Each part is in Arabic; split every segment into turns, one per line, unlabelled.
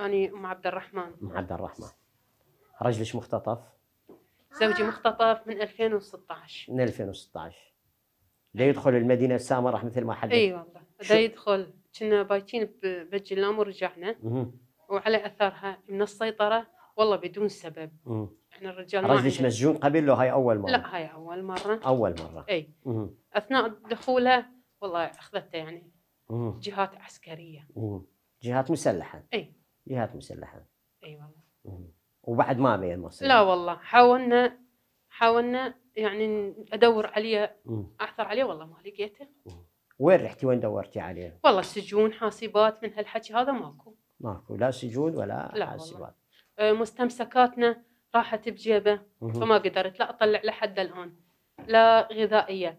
أنا أم عبد الرحمن أم
عبد الرحمن رجلك مختطف؟
زوجي مختطف من 2016
من 2016 دا يدخل المدينة السامرة مثل ما حدث اي والله
دا يدخل كنا بايتين بجلام ورجعنا وعلى أثرها من السيطرة والله بدون سبب مم. احنا الرجال رجلك مسجون
قبل له هاي أول مرة؟ لا
هاي أول مرة أول
مرة اي مم.
أثناء دخوله والله أخذته يعني مم. جهات عسكرية
مم. جهات مسلحة اي جهات مسلحه
اي والله
وبعد ما بين مصر لا
والله حاولنا حاولنا يعني ادور عليه اعثر عليه والله ما لقيته
وين رحتي وين دورتي عليه؟
والله السجون حاسبات من هالحكي هذا ماكو
ماكو لا سجون ولا لا
حاسبات والله. مستمسكاتنا راحت بجيبه فما قدرت لا اطلع لحد الان لا غذائيه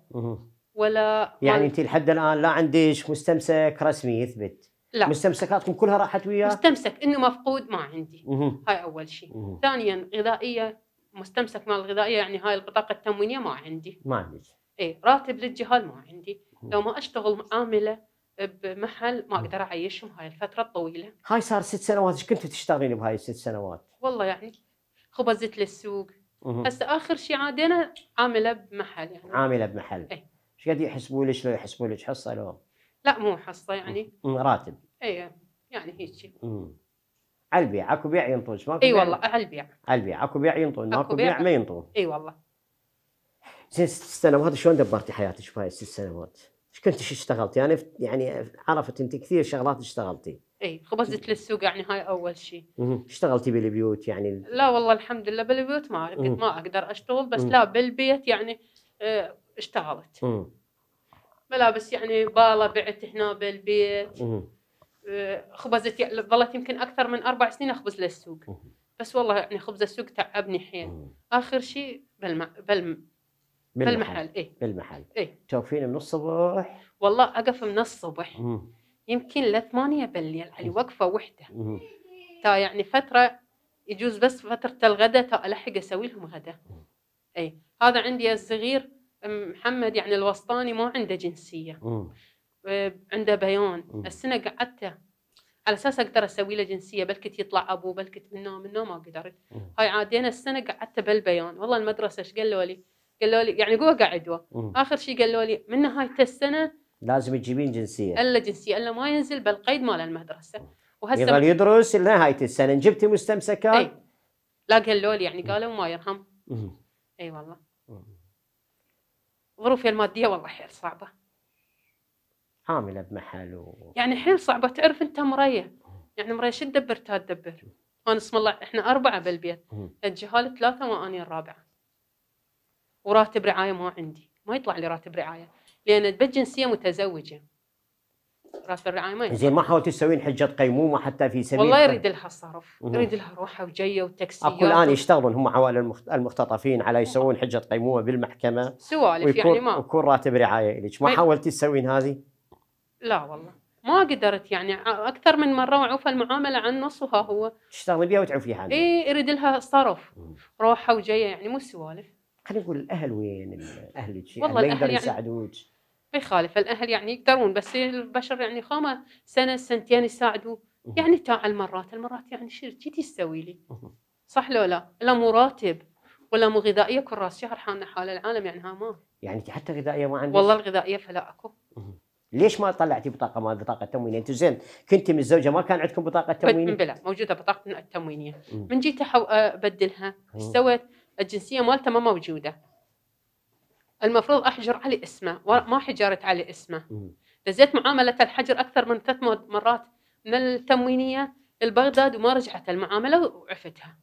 ولا يعني انت لحد
الان لا عندك مستمسك رسمي يثبت لا مستمسكاتكم كلها راحت وياه؟ مستمسك
انه مفقود ما عندي مه. هاي اول شيء ثانيا غذائيه مستمسك مال الغذائيه يعني هاي البطاقه التموينيه ما عندي ما عندك اي راتب للجهال ما عندي لو ما اشتغل عامله بمحل ما اقدر اعيشهم هاي الفتره الطويله
هاي صار ست سنوات ايش كنت تشتغلين بهاي الست سنوات؟
والله يعني خبزت للسوق هسه اخر شيء عادينا عامله بمحل يعني عامله
بمحل اي ايش قد يحسبوا لك لو يحسبوا لك حصه لو؟
لا مو حصه يعني راتب اي يعني هيك
على البيع اكو بيع ينطون اي والله على البيع على البيع اكو بيع ينطون ماكو بيع ما ينطون اي والله زين ست سنوات شلون دبرتي حياتك في هاي الست سنوات؟ ايش كنت اشتغلتي؟ يعني يعني عرفت انت كثير شغلات اشتغلتي.
اي خبزت للسوق يعني هاي اول شيء.
اشتغلتي بالبيوت يعني؟
لا والله الحمد لله بالبيوت ما كنت ما اقدر اشتغل بس لا بالبيت يعني آه، اشتغلت. ملابس يعني باله بعت هنا بالبيت. آه، خبزت ظلت يمكن اكثر من اربع سنين اخبز للسوق بس والله يعني خبز السوق تعبني حيل اخر شيء بالم... بالم... بالمحل
بالمحل اي بالمحل اي توقفين من الصبح
والله اقف من الصبح مم. يمكن لثمانية بالليل علي وقفه وحده تا يعني فتره يجوز بس فتره الغداء تا الحق اسوي لهم غداء اي هذا عندي الصغير محمد يعني الوسطاني ما عنده جنسيه مم. آه، عنده بيان السنه قعدته على اساس اقدر اسوي له جنسيه بلكت يطلع ابوه بلكت منه منه ما قدرت هاي عادينا السنه قعدته بالبيان والله المدرسه ايش قالوا لي؟ قالوا لي يعني قوه قاعد اخر شيء قالوا لي من نهايه السنه
لازم تجيبين جنسيه
الا جنسيه الا ما ينزل بالقيد مال المدرسه وهسه يظل يدرس
لنهايه السنه جبتي مستمسكات؟ اي
لا قالوا لي يعني قالوا ما يرحم اي والله ظروفي الماديه والله حيل صعبه
عامله بمحل و...
يعني حيل صعبه تعرف انت مريه يعني مريه شو تدبر تدبر انا اسم الله احنا اربعه بالبيت الجهال ثلاثه وانا الرابعه وراتب رعايه ما عندي ما يطلع لي راتب رعايه لان بجنسيه متزوجه راتب الرعايه ما يطلع. زين ما
حاولت تسوين حجه قيمومه حتى في سبيل والله يريد
لها الصرف يريد لها روحه وجيه وتاكسيات أقول الان
يشتغلون هم عوائل المختطفين على يسوون حجه قيمومه بالمحكمه سوالف يعني ما ويكون راتب رعايه لك ما حاولتي تسوين هذه؟
لا والله ما قدرت يعني اكثر من مره وعوف المعامله عن نصها هو
تشتغلي بيها وتعوفي عنها
اي يريد لها صرف روحه وجايه يعني مو سوالف
خلينا نقول الاهل وين اهلك والله يعني الاهل يقدر يعني يساعدوك
ما يخالف الاهل يعني يقدرون بس البشر يعني خامه سنه سنتين يساعدوا يعني تعال مرات المرات يعني شو تسوي لي صح لو لا لا مو راتب ولا مو غذائيه كل راس شهر حالنا حال العالم يعني ها ما
يعني حتى غذائيه ما عندك والله
الغذائيه فلا اكو
ليش ما طلعتي بطاقه ما بطاقه تموينيه انتم زين كنت متزوجه ما كان عندكم بطاقه تموينيه بلا
موجوده بطاقه التموينيه من جيت ابدلها سويت الجنسيه مالته ما موجوده المفروض احجر على اسمه ما حجرت على اسمه دزيت معامله الحجر اكثر من ثلاث مرات من التموينيه لبغداد وما رجعت المعامله وعفتها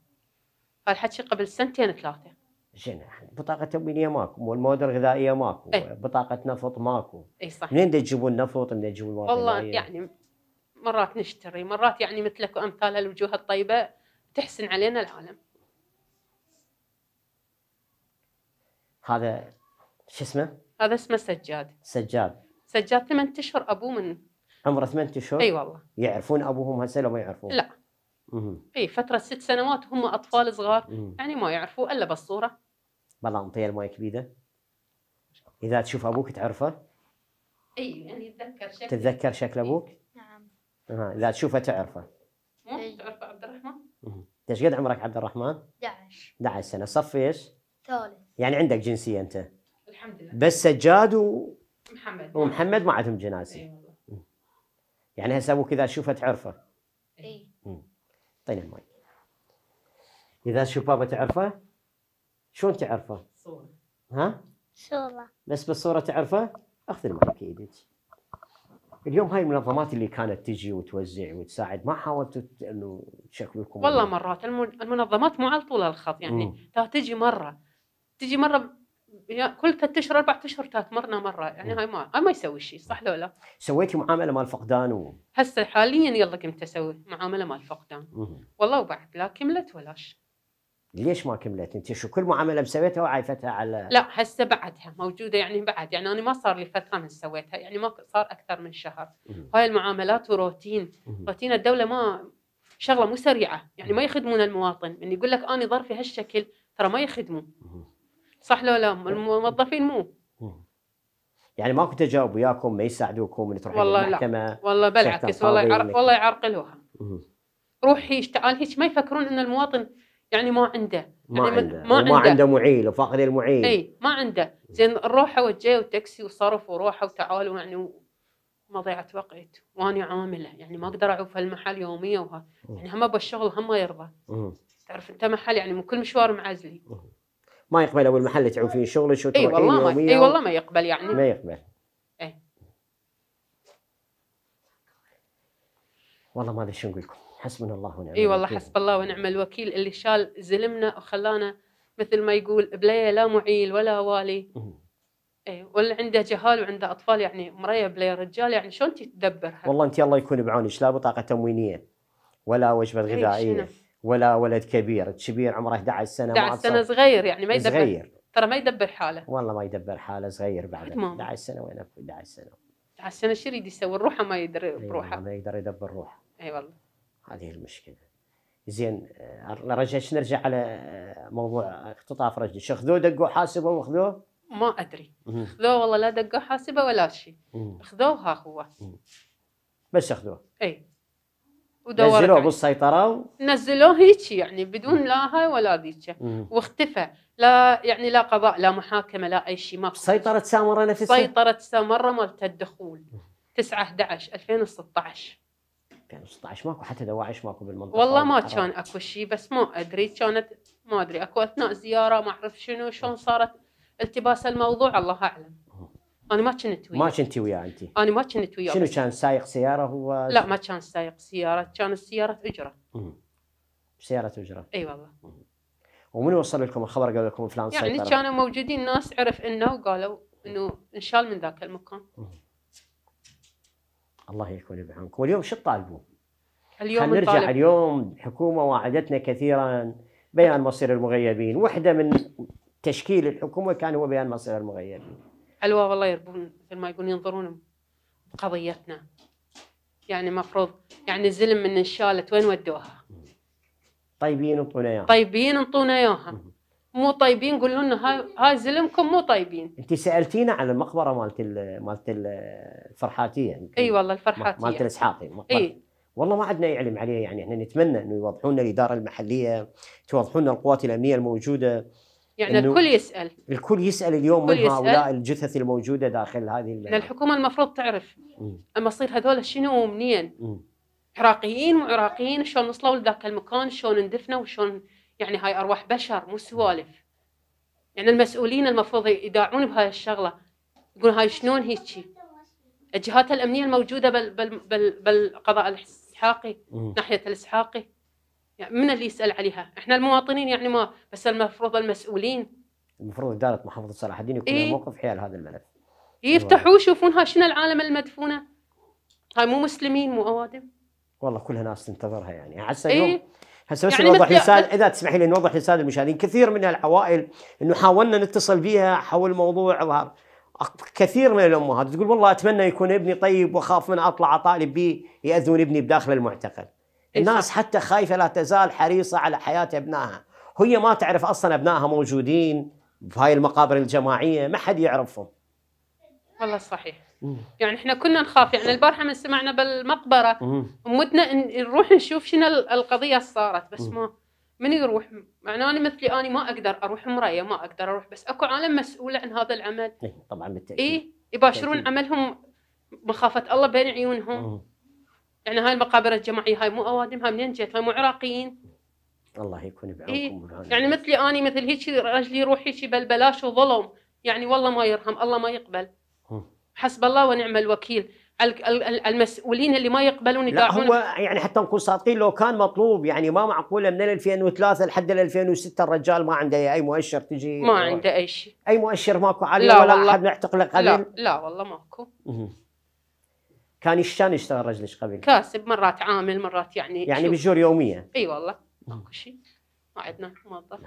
هالحكي قبل سنتين ثلاثه
زين بطاقه تموينيه ماكو والمواد الغذائيه ماكو ايه؟ بطاقه نفط ماكو اي صح منين تجيبون نفط منين تجيبون مواد والله يعني
مرات نشتري مرات يعني مثلك وامثال هالوجوه الطيبه تحسن علينا العالم
هذا شو اسمه؟
هذا اسمه سجاد سجاد سجاد ثمان اشهر ابوه من
عمره ثمان اشهر؟ اي والله يعرفون ابوهم هسه لو ما يعرفون؟ لا
اي فتره ست سنوات هم اطفال صغار مم. يعني ما يعرفوا الا بالصوره
انطيه الماي كبيده اذا تشوف ابوك تعرفه
اي يعني اتذكر شكل تتذكر شكل ابوك نعم
اذا تشوفه تعرفه
مو تعرفه عبد الرحمن
انت قد عمرك عبد الرحمن 11 11 سنه صف ايش ثالث يعني عندك جنسيه انت الحمد لله بس سجاد و... محمد ومحمد ما عندهم جناسي اي والله يعني هسه ابوك اذا تشوفه تعرفه اي اعطيني المي اذا تشوف بابا تعرفه شلون تعرفه؟ صورة ها؟ صورة بس بالصورة تعرفه؟ اخذ المايك ايدك اليوم هاي المنظمات اللي كانت تجي وتوزع وتساعد ما حاولتوا انه تشكلوا لكم والله أمين.
مرات المنظمات مو على طول الخط يعني تجي مره تجي مره كل ثلاث اشهر اربع اشهر تاتمرنا مره يعني هاي ما هاي ما يسوي شيء صح لو لا؟
سويتي معامله مال فقدان و...
هسه حاليا يلا قمت اسوي معامله مال فقدان والله وبعد لا كملت ولاش
ليش ما كملت انت شو كل معامله مسويتها وعايفتها على لا
هسه بعدها موجوده يعني بعد يعني انا ما صار لي فتره من سويتها يعني ما صار اكثر من شهر هاي المعاملات وروتين روتين الدوله ما شغله مو سريعه يعني ما يخدمون المواطن من يقول لك انا ظرفي هالشكل ترى ما يخدمون صح لو لا الموظفين مو
يعني ماكو تجاوب وياكم ما يساعدوكم من تروحون والله المحكمة والله بالعكس والله والله
يعرقلوها روحي تعال هيك ما يفكرون ان المواطن يعني ما عنده ما يعني عنده ما عنده, عنده
معيل وفاقد المعيل اي
ما عنده زين الروحه والجاي وتاكسي وصرف وروحه وتعال يعني مضيعة وقت وانا عامله يعني ما اقدر اعوف هالمحل يوميا وها يعني هم بالشغل هم ما يرضى تعرف انت محل يعني من كل مشوار معزلي
ما يقبل اول محل تعوفين شغلك وتروحين اي والله ما اي والله ما يقبل يعني ما يقبل اي والله ما ادري شو نقول لكم حسبنا الله ونعم الوكيل اي والله حسب
الله ونعم الوكيل اللي شال زلمنا وخلانا مثل ما يقول بليه لا معيل ولا والي اي واللي عنده جهال وعنده اطفال يعني مريه بليه رجال يعني شلون تدبرها؟
والله انت الله يكون بعونك لا بطاقه تموينيه ولا وجبه غذائيه ولا ولد كبير، كبير عمره 11 سنه 11 سنه صغير يعني ما يدبر صغير
ترى ما يدبر حاله
والله ما يدبر حاله صغير بعد 11 سنه وين 11 سنه
11 سنه شو يريد يسوي؟ روحه ما يدري بروحه
ما يقدر يدبر روحه اي والله هذه المشكله زين رجعش آه، نرجع على آه، موضوع اختطاف شو شخذوه دقوا حاسبه واخذوه
ما ادري خذوه والله لا دقوا حاسبه ولا شيء خذوه ها هو بس اخذوه اي نزلوه
بالسيطره و...
نزلوه هيك يعني بدون لا هاي ولا ذيك واختفى لا يعني لا قضاء لا محاكمه لا اي شيء ما سيطره سامره نفسها سيطره سامره مالت الدخول 9 11 2016
2016 ماكو حتى دواعش ماكو بالمنطقه والله ما كان اكو
شيء بس ما ادري كانت ما ادري اكو اثناء زياره ما اعرف شنو شلون صارت التباس الموضوع الله اعلم انا ما كنت وياه ما
كنت وياه انت انا
ما كنت وياه شنو كان
سايق سياره هو لا ما
كان سايق سياره كان السياره اجره
سياره اجره اي والله ومن وصل لكم الخبر قال لكم فلان يعني كانوا
موجودين ناس عرف انه وقالوا انه انشال من ذاك المكان
الله يكون بعونكم واليوم شو تطالبون؟ اليوم نرجع اليوم الحكومه وعدتنا كثيرا بيان مصير المغيبين وحده من تشكيل الحكومه كان هو بيان مصير المغيبين
الوا والله يربون مثل ما يقولون ينظرون بقضيتنا يعني مفروض يعني الزلم من الشالة وين ودوها
طيبين انطونا اياها
طيبين انطونا اياها مو طيبين قولوا لنا هاي هاي زلمكم مو طيبين
انت سالتينا على المقبره مالت مالت الفرحاتيه يعني اي أيوة
والله الفرحاتيه مالت
الاسحاقي اي والله ما عندنا يعلم عليه يعني احنا نتمنى انه يوضحون لنا الاداره المحليه توضحون لنا القوات الامنيه الموجوده
يعني الكل يسال
الكل يسال اليوم من هؤلاء الجثث الموجوده داخل هذه لان
الحكومه المفروض تعرف مصير هذول شنو ومنين عراقيين وعراقيين شلون وصلوا لذاك المكان شلون اندفنوا وشلون يعني هاي ارواح بشر مو سوالف يعني المسؤولين المفروض يداعون بهاي الشغله يقولون هاي شلون هيجي الجهات الامنيه الموجوده بال بال بال بالقضاء الاسحاقي ناحيه الاسحاقي يعني من اللي يسال عليها؟ احنا المواطنين يعني ما بس المفروض المسؤولين
المفروض اداره محافظه صلاح الدين يكون إيه؟ موقف حيال هذا الملف يفتحوا
يشوفون هاي شنو العالم المدفونه هاي مو مسلمين مو اوادم
والله كلها ناس تنتظرها يعني هسه إيه؟ هسه بس يعني نوضح لسال اذا تسمحي لي نوضح لسال المشاهدين كثير من العوائل انه حاولنا نتصل فيها حول موضوع ظهر كثير من الامهات تقول والله اتمنى يكون ابني طيب واخاف من اطلع اطالب به ياذون ابني بداخل المعتقل الناس حتى خايفه لا تزال حريصه على حياه ابنائها هي ما تعرف اصلا ابنائها موجودين في هاي المقابر الجماعيه ما حد يعرفهم والله صحيح مم.
يعني احنا كنا نخاف يعني البارحه من سمعنا بالمقبره ومتنا نروح نشوف شنو القضيه صارت بس ما من يروح معناه يعني انا مثلي انا ما اقدر اروح مرايه ما اقدر اروح بس اكو عالم مسؤوله عن هذا العمل
إيه، طبعا بالتاكيد اي
يباشرون عملهم مخافه الله بين عيونهم يعني هاي المقابر الجماعيه هاي مو اوادم هاي منين جت هاي مو عراقيين
الله يكون بعونكم إيه؟
يعني مثلي اني مثل هيك رجلي يروح هيك بلبلاش وظلم يعني والله ما يرحم الله ما يقبل حسب الله ونعم الوكيل المسؤولين اللي ما يقبلون يدافعون لا هو
يعني حتى نكون صادقين لو كان مطلوب يعني ما معقوله من 2003 لحد 2006 الرجال ما عنده اي مؤشر تجي ما عنده اي شيء اي مؤشر ماكو عليه ولا والله. احد معتقله قليل لا
لا والله ماكو
كان شلون يشتغل رجلك قبل؟
كاسب مرات عامل مرات يعني يعني بجور يوميه اي والله ماكو شيء ما عندنا موظف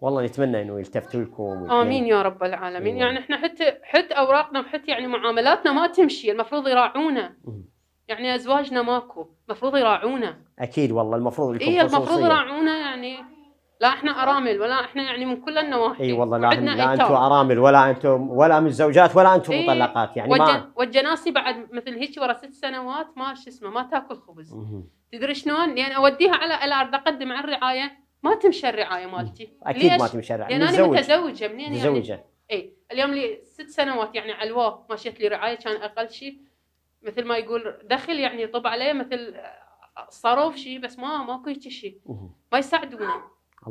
والله نتمنى انه يلتفتوا لكم امين يا رب
العالمين يعني احنا حتى حتى اوراقنا وحتى يعني معاملاتنا ما تمشي المفروض يراعونا يعني ازواجنا ماكو المفروض يراعونا
اكيد والله المفروض يكون اي المفروض
يراعونا يعني لا احنا ارامل ولا احنا يعني من كل النواحي اي
والله لا, لا انتم ارامل ولا انتم ولا من الزوجات ولا انتم إيه مطلقات يعني والج... ما
والجناسي بعد مثل هيك ورا ست سنوات ما شو اسمه ما تاكل خبز تدري شلون؟ لان يعني اوديها على الارض اقدم على الرعايه ما تمشي الرعايه مالتي اكيد ليش؟ ما تمشي الرعايه لان انا متزوجه منين يعني متزوجه إيه، اي اليوم لي ست سنوات يعني علواه ماشيت لي رعايه كان اقل شيء مثل ما يقول دخل يعني طب علي مثل صاروف شيء بس ما ماكو هيك شيء ما يساعدوني